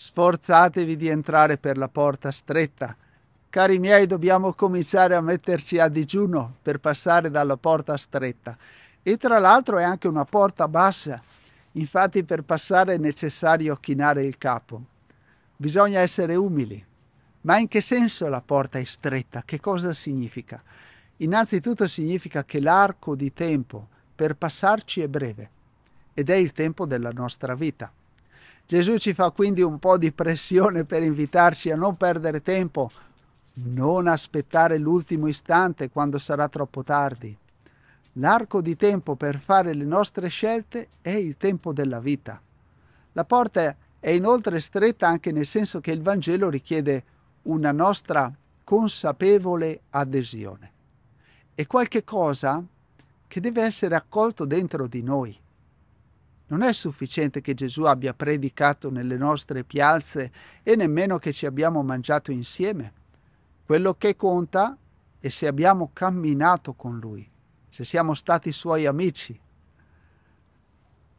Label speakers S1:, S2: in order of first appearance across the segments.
S1: Sforzatevi di entrare per la porta stretta. Cari miei, dobbiamo cominciare a metterci a digiuno per passare dalla porta stretta. E tra l'altro è anche una porta bassa. Infatti per passare è necessario chinare il capo. Bisogna essere umili. Ma in che senso la porta è stretta? Che cosa significa? Innanzitutto significa che l'arco di tempo per passarci è breve ed è il tempo della nostra vita. Gesù ci fa quindi un po' di pressione per invitarci a non perdere tempo, non aspettare l'ultimo istante quando sarà troppo tardi. L'arco di tempo per fare le nostre scelte è il tempo della vita. La porta è inoltre stretta anche nel senso che il Vangelo richiede una nostra consapevole adesione. È qualche cosa che deve essere accolto dentro di noi. Non è sufficiente che Gesù abbia predicato nelle nostre piazze e nemmeno che ci abbiamo mangiato insieme. Quello che conta è se abbiamo camminato con Lui, se siamo stati Suoi amici.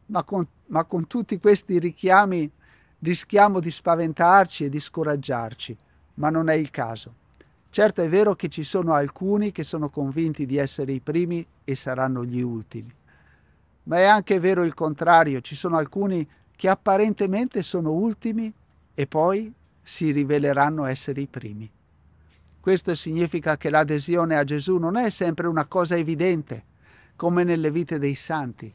S1: Ma con, ma con tutti questi richiami rischiamo di spaventarci e di scoraggiarci, ma non è il caso. Certo è vero che ci sono alcuni che sono convinti di essere i primi e saranno gli ultimi ma è anche vero il contrario, ci sono alcuni che apparentemente sono ultimi e poi si riveleranno essere i primi. Questo significa che l'adesione a Gesù non è sempre una cosa evidente, come nelle vite dei santi.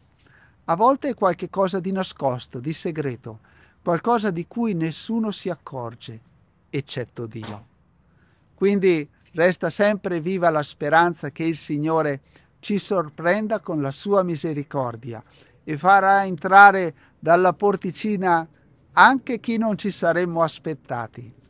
S1: A volte è qualcosa di nascosto, di segreto, qualcosa di cui nessuno si accorge, eccetto Dio. Quindi resta sempre viva la speranza che il Signore ci sorprenda con la sua misericordia e farà entrare dalla porticina anche chi non ci saremmo aspettati.